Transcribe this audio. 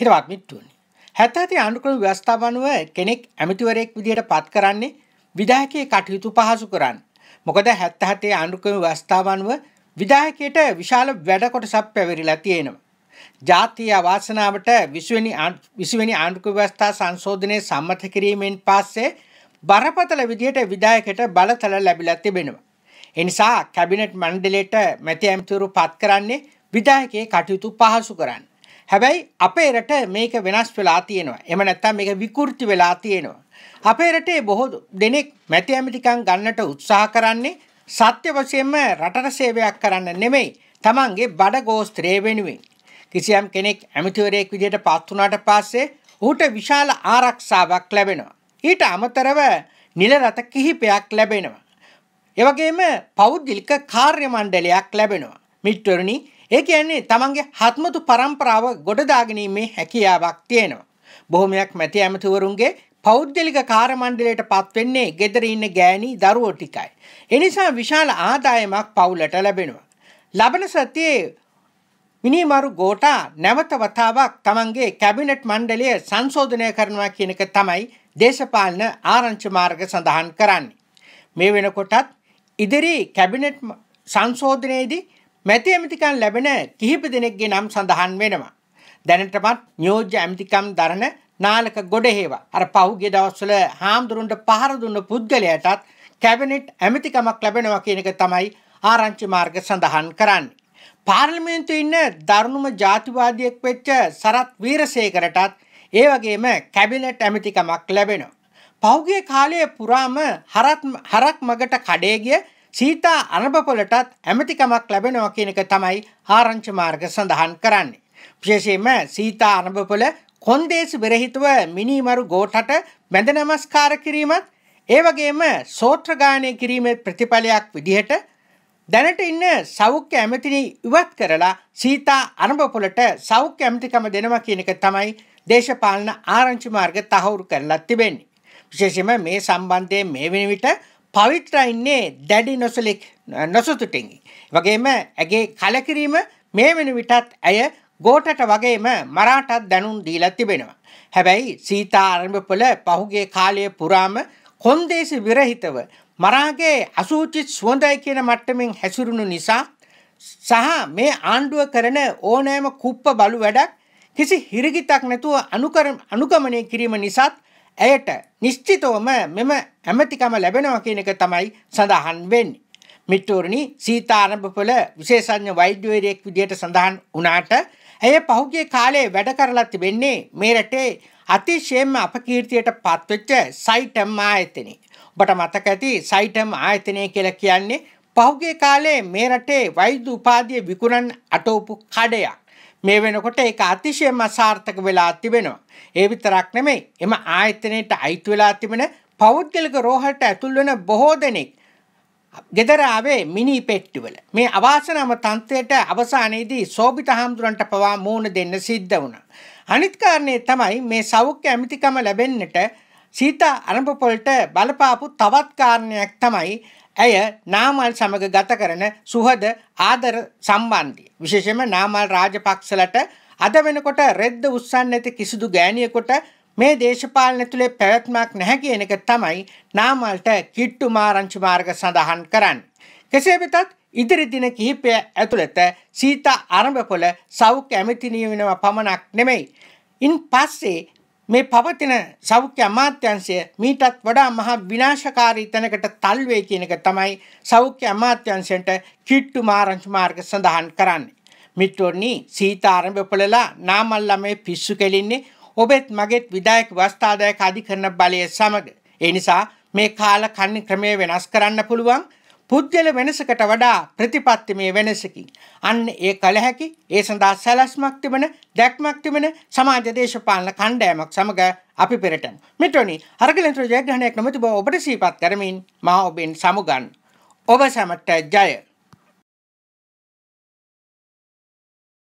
හිරවත් මිට්ටුවනි. හැත ඇති අනුක්‍රම ව්‍යවස්ථාපනුව කෙනෙක් ඇමතිවරයෙක් විදිහට පත් කරන්නේ විදායකයේ කටයුතු පහසු කරන්න. මොකද හැත්ත හතේ අනුක්‍රම ව්‍යවස්ථාපනුව විදායකයට විශාල වැඩ කොටසක් පැවරිලා තියෙනවා. ජාතිය අවාසනාවට විශ්වනි විසිවැනි ආණ්ඩුක ව්‍යවස්ථා සංශෝධනය සම්මත කිරීමෙන් පස්සේ බරපතල විදියට විදායකට බලතල ලැබිලා තිබෙනවා. එනිසා කැබිනට් මණ්ඩලයට මැති ඇමතිවරු පත් කරන්නේ විදායකයේ කටයුතු පහසු කරන්න. හැබැයි අපේ රට මේක වෙනස් වෙලා තියෙනවා. එහෙම නැත්නම් මේක විකෘති වෙලා තියෙනවා. අපේ රටේ බොහෝ දෙනෙක් මැති ඇමතිකම් ගන්නට උත්සාහ කරන්නේ සත්‍ය වශයෙන්ම රටට සේවයක් කරන්න නෙමෙයි. Tamange බඩ ගෝස්ත්‍රය වෙනුවෙන්. කිසියම් කෙනෙක් ඇමතිවරයෙක් විදිහට පත් වුණාට පස්සේ ඌට විශාල ආරක්ෂාවක් ලැබෙනවා. ඊට අමතරව නිල රට කිහිපයක් ලැබෙනවා. එවගේම පෞද්ගලික කාර්ය මණ්ඩලයක් ලැබෙනවා. මිත්‍රවරුනි ඒ කියන්නේ තමන්ගේ හත්මතු පරම්පරාව ගොඩදාගැනීමේ හැකියාවක් තියෙනවා. බොහොමයක් මැති ඇමතිවරුන්ගේ පෞද්ගලික කාරමණ්ඩලයට පත්වෙන්නේ ගෙදර ඉන්න ගෑණි දරුවෝ ටිකයි. එනිසා විශාල ආදායමක් පවුලට ලැබෙනවා. ලබන සතියේ මිනිමරු ගෝටා නැවත වතාවක් තමන්ගේ කැබිනට් මණ්ඩලය සංශෝධනය කරනවා කියන එක තමයි දේශපාලන ආරංචි මාර්ග සඳහන් කරන්නේ. මේ වෙනකොටත් ඉදිරි කැබිනට් සංශෝධනයේදී මැති ඇමතිකම් ලැබෙන කිහිප දෙනෙක්ගේ නම් සඳහන් වෙනවා. දැනටමත් නියෝජ්‍ය ඇමතිකම් දරන නාලක ගොඩහේවා අර පහුගිය දවස්වල හාමුදුරුන්ට පහර දුන්න පුද්ගලයාටත් කැබිනට් ඇමතිකමක් ලැබෙනවා කියන එක තමයි ආරංචි මාර්ග සඳහන් කරන්නේ. පාර්ලිමේන්තුවේ ඉන්න දරුණුම ජාතිවාදියෙක් වෙච්ච සරත් වීරසේකරටත් ඒ වගේම කැබිනට් ඇමතිකමක් ලැබෙනවා. පහුගිය කාලයේ පුරාම හරක් මගට කඩේ ගිය සීතා අරබපොලටත් ඇමතිකමක් ලැබෙනවා කියන එක තමයි ආරංචි මාර්ග සඳහන් කරන්නේ. විශේෂයෙන්ම සීතා අරබපොල කොන්දේසි බෙරහිතුව මිනිමරු ගෝඨට වැඳ නමස්කාර කිරීමත් ඒ වගේම සෝත්‍රගානය කිරීමේ ප්‍රතිඵලයක් විදිහට දැනට ඉන්න සෞඛ්‍ය ඇමතිනි ඉවත් කරලා සීතා අරඹපොලට සෞඛ්‍ය ඇමතිකම දෙනවා කියන එක තමයි දේශපාලන ආරංචි මාර්ග තහවුරු කරලා තිබෙන්නේ. විශේෂයෙන්ම මේ සම්බන්ධයෙන් මේ වෙන විට පවිත්‍ර ඉන්නේ දැඩි නොසලෙක් නොසතුටින්. වගේම ඇගේ කලකිරීම මේ වෙන විටත් ඇය ගෝටට වගේම මරාටත් දැනුම් දීලා තිබෙනවා. හැබැයි සීතා අරඹපොළ පහුගේ කාලය පුරාම කොන්දේසි විරහිතව මරාගේ අසූචි සුවඳයි කියන මට්ටමින් හැසිරුණු නිසා සහ මේ ආණ්ඩුව කරන ඕනෑම කුප්ප බලු වැඩක් කිසි හිරිගිතක් නැතුව අනුකමනය කිරීම නිසාත් ඇයට නිශ්චිතවම මෙම ඇමතිකම ලැබෙනවා කියන එක තමයි සඳහන් වෙන්නේ. මිට්ටෝරණි සීතානභපල විශේෂඥ වෛද්‍යවරයෙක් විදිහට සඳහන් වුණාට ඇය පහුගිය කාලේ වැඩ කරලා තිබෙන්නේ මේ රටේ අතිශයෙන්ම අපකීර්තියට පත්වෙච්ච සයිටම් ආයතනයේ. ඔබට මතක ඇති සයිටම් ආයතනය කියලා කියන්නේ පහුගිය කාලේ මේ රටේ වෛද්‍ය උපාධිය විකුණන් අටවපු කඩයක්. මේ වෙනකොට ඒක අතිශයම අසාර්ථක වෙලා තිබෙනවා. ඒ විතරක් නෙමෙයි. එම ආයතනයට අයිති වෙලා තිබෙන පෞද්ගලික රෝහලට ඇතුල් වෙන බොහෝ දෙනෙක් ගෙදරාවේ මිනි පෙට්ටිවල මේ අවාසනාම තන්ත්‍රයට අවසානයේදී සෝබිත හාමුදුරන්ට පවා මූණ දෙන්න සිද්ධ වුණා. අනිත් කාරණේ තමයි මේ සෞඛ්‍ය ඇමතිකම ලැබෙන්නට සීතා අරඹපොළට බලපාපු තවත් කාරණයක් තමයි ඇය නාමල් සමග ගත කරන සුහද ආදර සම්බන්ධය. විශේෂයෙන්ම නාමල් රාජපක්ෂලට අද වෙනකොට රෙද්ද උස්සන් නැති කිසිදු ගෑණියෙකුට මේ දේශපාලන තුලේ පැවැත්මක් නැහැ කියන එක තමයි නාමල්ට කිට්ටු මාරංචි මාර්ග සඳහන් කරන්නේ. කෙසේ වෙතත් ඉදිරි දින කිහිපය ඇතුළත සීතා ආරම්භපොළ සෞඛ්‍ය ඇමති නියමනම පමණක් නෙමෙයි. ඉන් පස්සේ මේ පවතින සෞඛ්‍ය අමාත්‍යංශය මීටත් වඩා මහා විනාශකාරී තැනකට තල් වේ කියන එක තමයි සෞඛ්‍ය අමාත්‍යංශයට කිට්ටු මාරංච මාර්ග සඳහන් කරන්නේ. මිත්‍රෝනි සීතාරම්භ පොළලා නාමල්ලමේ පිස්සු කෙලින්නේ ඔබෙත් මගෙත් විදායක වස්ථාදායක අධිකරණ බලය සමග. ඒ නිසා මේ කාල කන්නේ ක්‍රමය වෙනස් කරන්න පුළුවන්. පුද්ගල වෙනසකට වඩා ප්‍රතිපත්තිමය වෙනසකින් අන්න ඒ කල හැකි ඒ සඳහා සැලැස්මක් තිබෙන දැක්මක් තිබෙන සමාජ දේශපාලන කණ්ඩායමක් සමග අපි පෙරටමු මෙතොනි හරගලන්ත්‍ර ජයග්‍රහණයක් නොමැති බව ඔබට සිහිපත් කරමින් මා ඔබෙන් සමුගන් ඔබ සැමට ජය